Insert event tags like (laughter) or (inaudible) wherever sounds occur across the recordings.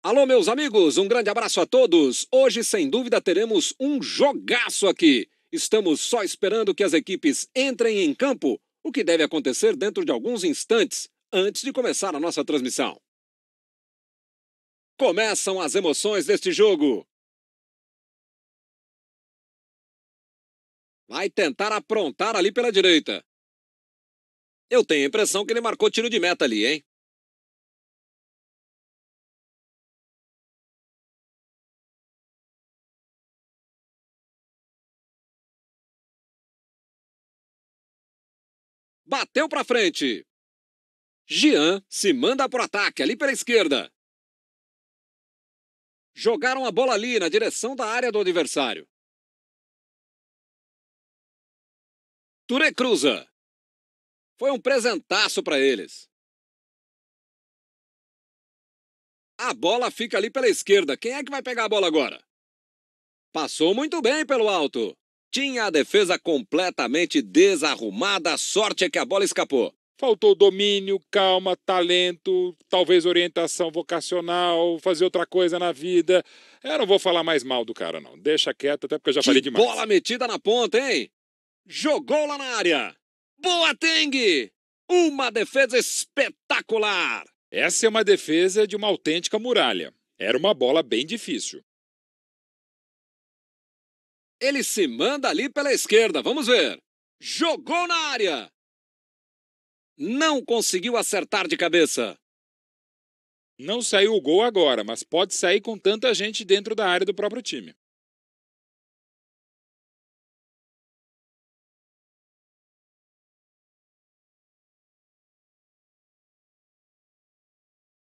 Alô, meus amigos, um grande abraço a todos. Hoje, sem dúvida, teremos um jogaço aqui. Estamos só esperando que as equipes entrem em campo, o que deve acontecer dentro de alguns instantes, antes de começar a nossa transmissão. Começam as emoções deste jogo. Vai tentar aprontar ali pela direita. Eu tenho a impressão que ele marcou tiro de meta ali, hein? Bateu para frente. Jean se manda para o ataque ali pela esquerda. Jogaram a bola ali na direção da área do adversário. Ture cruza. Foi um presentaço para eles. A bola fica ali pela esquerda. Quem é que vai pegar a bola agora? Passou muito bem pelo alto. Tinha a defesa completamente desarrumada, a sorte é que a bola escapou. Faltou domínio, calma, talento, talvez orientação vocacional, fazer outra coisa na vida. Eu não vou falar mais mal do cara, não. Deixa quieto, até porque eu já que falei demais. Bola metida na ponta, hein? Jogou lá na área. Boa, Teng! Uma defesa espetacular! Essa é uma defesa de uma autêntica muralha. Era uma bola bem difícil. Ele se manda ali pela esquerda, vamos ver. Jogou na área. Não conseguiu acertar de cabeça. Não saiu o gol agora, mas pode sair com tanta gente dentro da área do próprio time.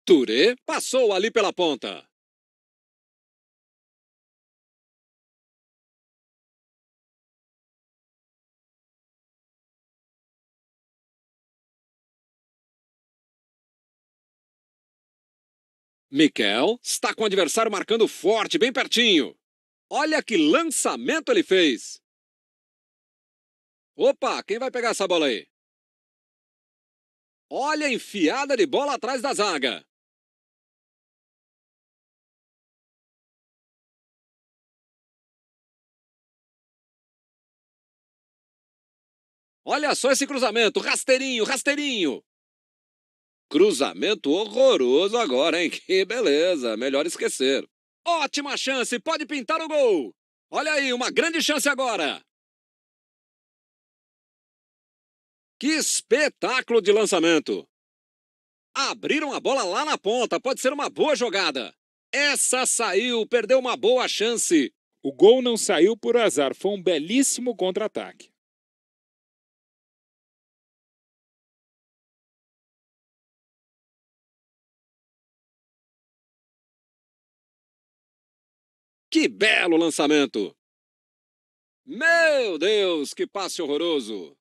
Touré passou ali pela ponta. Mikel está com o adversário marcando forte, bem pertinho. Olha que lançamento ele fez. Opa, quem vai pegar essa bola aí? Olha a enfiada de bola atrás da zaga. Olha só esse cruzamento, rasteirinho, rasteirinho. Cruzamento horroroso agora, hein? (laughs) Que beleza, melhor esquecer. Ótima chance, pode pintar o gol! Olha aí, uma grande chance agora! Que espetáculo de lançamento! Abriram a bola lá na ponta, pode ser uma boa jogada. Essa saiu, perdeu uma boa chance. O gol não saiu por azar, foi um belíssimo contra-ataque. Que belo lançamento! Meu Deus, que passe horroroso!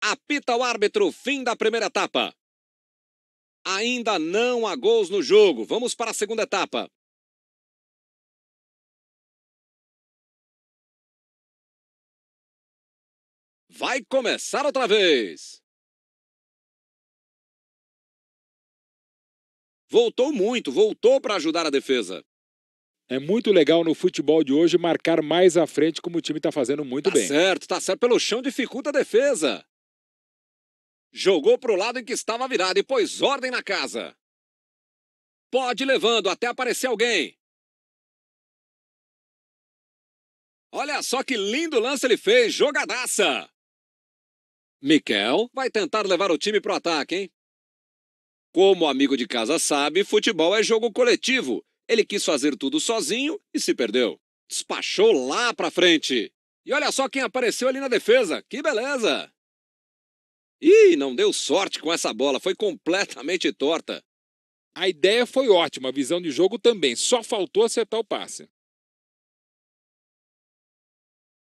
Apita o árbitro, fim da primeira etapa. Ainda não há gols no jogo. Vamos para a segunda etapa. vai começar outra vez. Voltou muito, voltou para ajudar a defesa. É muito legal no futebol de hoje marcar mais à frente como o time está fazendo muito tá bem. Tá certo, tá certo. Pelo chão dificulta a defesa. Jogou para o lado em que estava virado e pôs ordem na casa. Pode ir levando até aparecer alguém. Olha só que lindo lance ele fez, jogadaça! Mikel vai tentar levar o time pro ataque, hein? Como o amigo de casa sabe, futebol é jogo coletivo. Ele quis fazer tudo sozinho e se perdeu. Despachou lá pra frente. E olha só quem apareceu ali na defesa. Que beleza! Ih, não deu sorte com essa bola, foi completamente torta. A ideia foi ótima, a visão de jogo também, só faltou acertar o passe.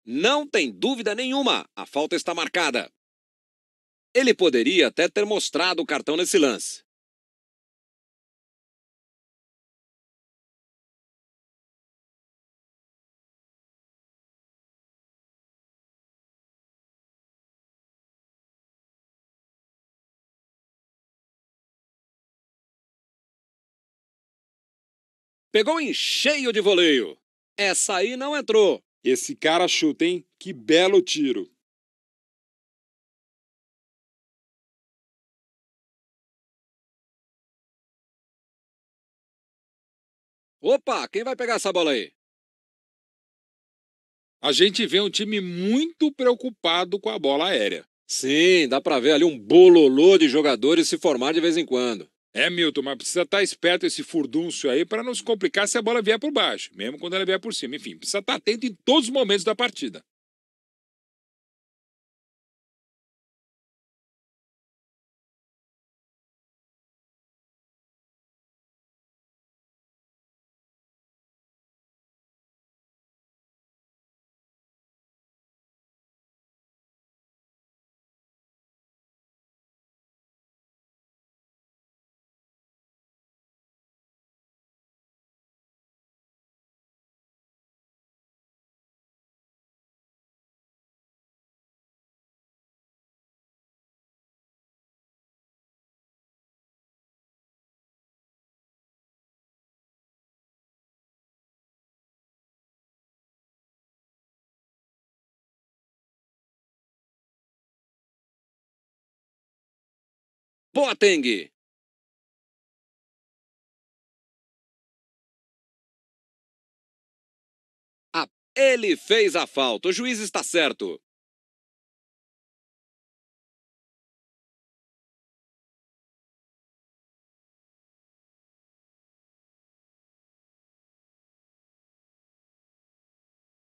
Não tem dúvida nenhuma, a falta está marcada. Ele poderia até ter mostrado o cartão nesse lance. Pegou em cheio de voleio. Essa aí não entrou. Esse cara chuta, hein? Que belo tiro. Opa, quem vai pegar essa bola aí? A gente vê um time muito preocupado com a bola aérea. Sim, dá para ver ali um bololô de jogadores se formar de vez em quando. É, Milton, mas precisa estar tá esperto esse furdúncio aí para não se complicar se a bola vier por baixo, mesmo quando ela vier por cima. Enfim, precisa estar tá atento em todos os momentos da partida. Poteng ah, Ele fez a falta. O juiz está certo.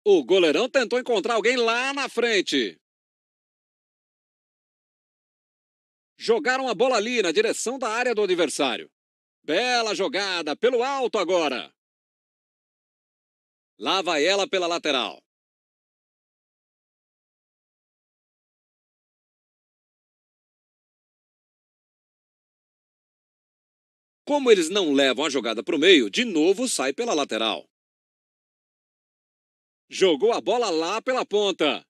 O goleirão tentou encontrar alguém lá na frente. Jogaram a bola ali na direção da área do adversário. Bela jogada pelo alto agora. Lá vai ela pela lateral. Como eles não levam a jogada para o meio, de novo sai pela lateral. Jogou a bola lá pela ponta.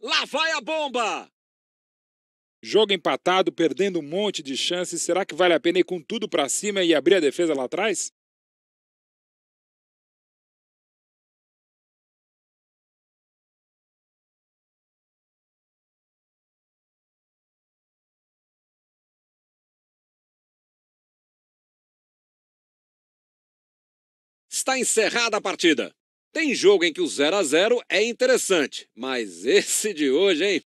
Lá vai a bomba! Jogo empatado, perdendo um monte de chances. Será que vale a pena ir com tudo para cima e abrir a defesa lá atrás? Está encerrada a partida. Tem jogo em que o 0 a 0 é interessante, mas (laughs) esse de hoje, hein?